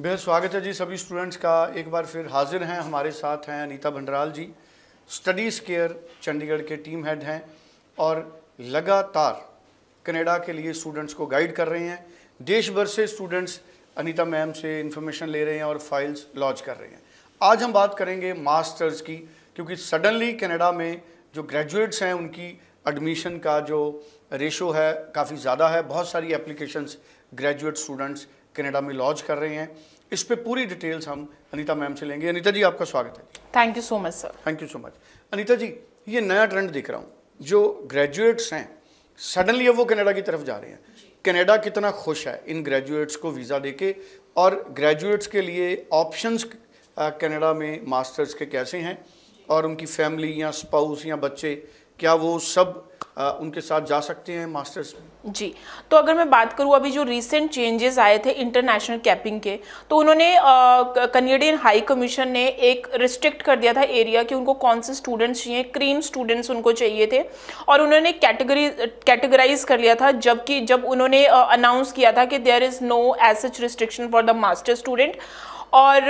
बेहद स्वागत है जी सभी स्टूडेंट्स का एक बार फिर हाजिर हैं हमारे साथ हैं अनीता भंडराल जी स्टडीज़ केयर चंडीगढ़ के टीम हेड हैं और लगातार कनाडा के लिए स्टूडेंट्स को गाइड कर रहे हैं देश भर से स्टूडेंट्स अनीता मैम से इन्फॉर्मेशन ले रहे हैं और फाइल्स लॉन्च कर रहे हैं आज हम बात करेंगे मास्टर्स की क्योंकि सडनली कनाडा में जो ग्रेजुएट्स हैं उनकी एडमिशन का जो रेशो है काफ़ी ज़्यादा है बहुत सारी एप्लीकेशंस ग्रेजुएट स्टूडेंट्स कनाडा में लॉन्च कर रहे हैं इस पर पूरी डिटेल्स हम अनिता मैम से लेंगे अनिता जी आपका स्वागत है thank you so much sir thank you so much Anita ji ये नया ट्रेंड देख रहा हूँ जो ग्रेजुएट्स हैं सडनली अब वो कनाडा की तरफ जा रहे हैं कनाडा कितना खुश है इन ग्रेजुएट्स को वीज़ा देके और ग्रेजुएट्स के लिए ऑप्शंस कनाडा में मास्टर्स के कैसे हैं और उनकी फैमिली या स्पाउस या बच्चे क्या वो सब आ, उनके साथ जा सकते हैं मास्टर्स जी तो अगर मैं बात करूं अभी जो रीसेंट चेंजेस आए थे इंटरनेशनल कैपिंग के तो उन्होंने कनेडियन हाई कमीशन ने एक रिस्ट्रिक्ट कर दिया था एरिया कि उनको कौन से स्टूडेंट्स चाहिए क्रीम स्टूडेंट्स उनको चाहिए थे और उन्होंने कैटेगरी कैटेगराइज कर लिया था जबकि जब उन्होंने अनाउंस किया था कि there is no age such restriction for the master student और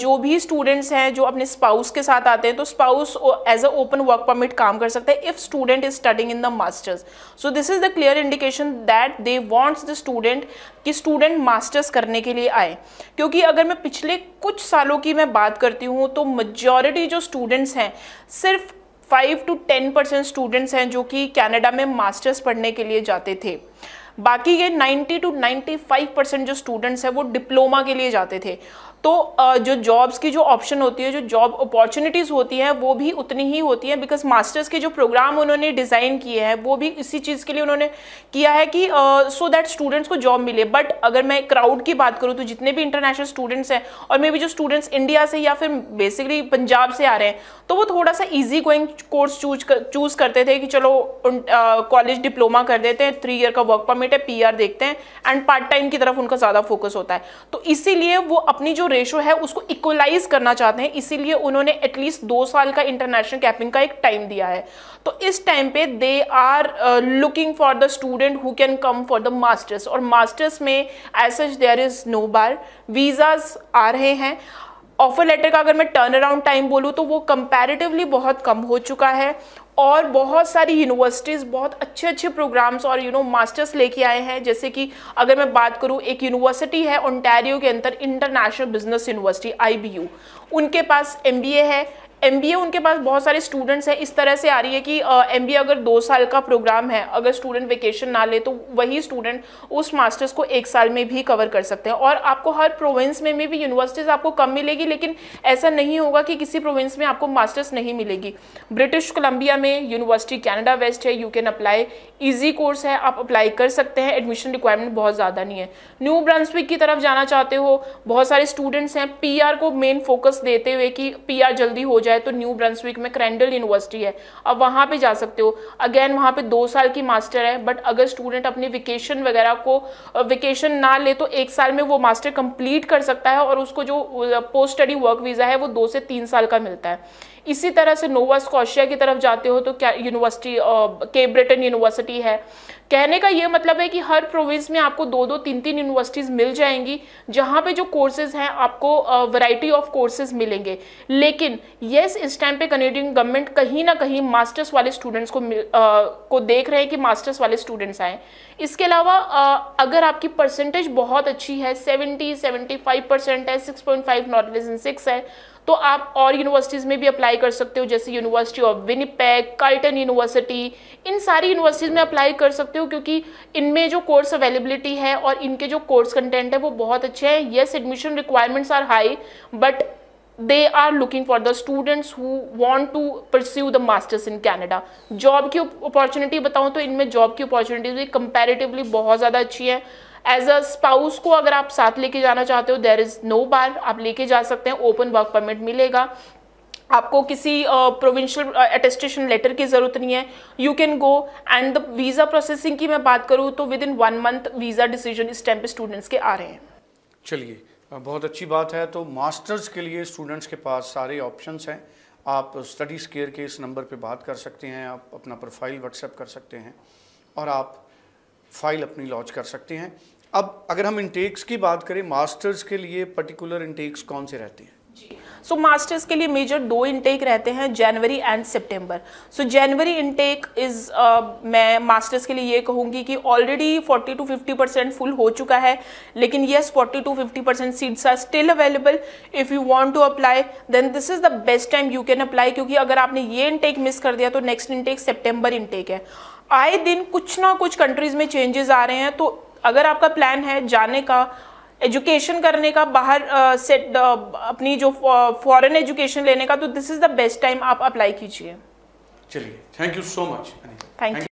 जो भी स्टूडेंट्स हैं जो अपने स्पाउस के साथ आते हैं तो spouse as a open work permit काम कर सकते हैं if student is studying in the masters so this is the clear indication that they wants the student कि स्टूडेंट मास्टर्स करने के लिए आए क्योंकि अगर मैं पिछले कुछ सालों की मैं बात करती हूँ तो मजॉरिटी जो स्टूडेंट्स हैं सिर्फ five to ten percent students हैं जो कि कैनेडा में मास्टर्स पढ़ने के लिए जाते थे बाकी ये 90 टू 95 परसेंट जो स्टूडेंट्स हैं वो डिप्लोमा के लिए जाते थे तो जो जॉब्स की जो ऑप्शन होती है जो जॉब अपॉर्चुनिटीज़ होती हैं वो भी उतनी ही होती हैं बिकॉज मास्टर्स के जो प्रोग्राम उन्होंने डिज़ाइन किए हैं वो भी इसी चीज़ के लिए उन्होंने किया है कि सो दैट स्टूडेंट्स को जॉब मिले बट अगर मैं क्राउड की बात करूँ तो जितने भी इंटरनेशनल स्टूडेंट्स हैं और मे भी जो स्टूडेंट्स इंडिया से या फिर बेसिकली पंजाब से आ रहे हैं तो वो थोड़ा सा ईजी गोइंग कोर्स चूज कर, चूज़ करते थे कि चलो कॉलेज डिप्लोमा कर देते हैं थ्री ईयर का वर्क परमिट फॉर्मेट है पीआर देखते हैं एंड पार्ट टाइम की तरफ उनका ज़्यादा फोकस होता है तो इसीलिए वो अपनी जो रेशो है उसको इक्वलाइज करना चाहते हैं इसीलिए उन्होंने एटलीस्ट दो साल का इंटरनेशनल कैपिंग का एक टाइम दिया है तो इस टाइम पे they are looking for the student who can come for the masters और मास्टर्स में S H there is no bar visas आ रहे हैं ऑफर लेटर का अगर मैं टर्न अराउंड टाइम बोलूँ तो वो कंपैरेटिवली बहुत कम हो चुका है और बहुत सारी यूनिवर्सिटीज़ बहुत अच्छे अच्छे प्रोग्राम्स और यू नो मास्टर्स लेके आए हैं जैसे कि अगर मैं बात करूँ एक यूनिवर्सिटी है ओंटारियो के अंदर इंटरनेशनल बिजनेस यूनिवर्सिटी आई उनके पास एम है एम उनके पास बहुत सारे स्टूडेंट्स हैं इस तरह से आ रही है कि एम uh, अगर दो साल का प्रोग्राम है अगर स्टूडेंट वेकेशन ना ले तो वही स्टूडेंट उस मास्टर्स को एक साल में भी कवर कर सकते हैं और आपको हर प्रोविंस में, में भी यूनिवर्सिटीज़ आपको कम मिलेगी लेकिन ऐसा नहीं होगा कि किसी प्रोविंस में आपको मास्टर्स नहीं मिलेगी ब्रिटिश कोलंबिया में यूनिवर्सिटी कैनेडा वेस्ट है you can apply easy course है आप अप्लाई कर सकते हैं एडमिशन रिक्वायरमेंट बहुत ज़्यादा नहीं है न्यू ब्रांसविक की तरफ जाना चाहते हो बहुत सारे स्टूडेंट्स हैं पी को मेन फोकस देते हुए कि पी जल्दी हो जाए जाए तो न्यू ब्रंसविक में क्रैंडल यूनिवर्सिटी है अब वहाँ पे जा सकते हो अगेन वहाँ पे दो साल की मास्टर है बट अगर स्टूडेंट अपनी वेकेशन वगैरह को वेकेशन ना ले तो एक साल में वो मास्टर कंप्लीट कर सकता है और उसको जो पोस्ट स्टडी वर्क वीज़ा है वो दो से तीन साल का मिलता है इसी तरह से नोवा स्कॉशिया की तरफ जाते हो तो क्या यूनिवर्सिटी के ब्रिटेन यूनिवर्सिटी है कहने का ये मतलब है कि हर प्रोविंस में आपको दो दो तीन तीन यूनिवर्सिटीज़ मिल जाएंगी जहाँ पे जो कोर्सेज हैं आपको वैरायटी ऑफ कोर्सेज मिलेंगे लेकिन यस इस टाइम पे कनेडियन गवर्नमेंट कहीं ना कहीं मास्टर्स वाले स्टूडेंट्स को आ, को देख रहे हैं कि मास्टर्स वाले स्टूडेंट्स आएँ इसके अलावा अगर आपकी परसेंटेज बहुत अच्छी है सेवेंटी सेवेंटी फाइव परसेंट है सिक्स पॉइंट फाइव सिक्स है तो आप और यूनिवर्सिटीज़ में भी अप्लाई कर सकते हो जैसे University of Winnipeg Carleton University इन सारी यूनिवर्सिटीज़ में अप्लाई कर सकते हो क्योंकि इनमें जो कोर्स अवेलेबिलिटी है और इनके जो कोर्स कंटेंट है वो बहुत अच्छे हैं yes admission requirements are high but they are looking for the students who want to pursue the masters in Canada job की अपॉर्चुनिटी बताऊँ तो इनमें जॉब की अपॉर्चुनिटीज भी कंपेरेटिवली बहुत ज़्यादा अच्छी है एज अ स्पाउस को अगर आप साथ लेके जाना चाहते हो देर इज़ नो बार आप लेके जा सकते हैं ओपन वर्क परमिट मिलेगा आपको किसी प्रोविंशियल अटेस्टेशन लेटर की ज़रूरत नहीं है you can go and the visa processing की मैं बात करूँ तो within one month visa decision इस टाइम पे स्टूडेंट्स के आ रहे हैं चलिए बहुत अच्छी बात है तो मास्टर्स के लिए स्टूडेंट्स के पास सारे ऑप्शंस हैं आप स्टडीज़ केयर के इस नंबर पे बात कर सकते हैं आप अपना प्रोफाइल व्हाट्सएप कर सकते हैं और आप फाइल अपनी लॉन्च कर सकते हैं अब अगर हम इंटेक्स की बात करें मास्टर्स के लिए पर्टिकुलर इंटेक्स कौन से रहते हैं सो मास्टर्स के लिए मेजर दो इनटेक रहते हैं January and September so January intake is मैं मास्टर्स के लिए ये कहूंगी कि ऑलरेडी 40 टू 50 परसेंट फुल हो चुका है लेकिन yes 40 to 50 percent seats are still available if you want to apply then this is the best time you can apply क्योंकि अगर आपने ये इनटेक मिस कर दिया तो नेक्स्ट इनटेक सेप्टेम्बर इनटेक है आए दिन कुछ ना कुछ कंट्रीज़ में चेंजेस आ रहे हैं तो अगर आपका प्लान है जाने का एजुकेशन करने का बाहर से uh, अपनी जो फॉरेन एजुकेशन लेने का तो this is the best time आप अप्लाई कीजिए चलिए thank you so much thank you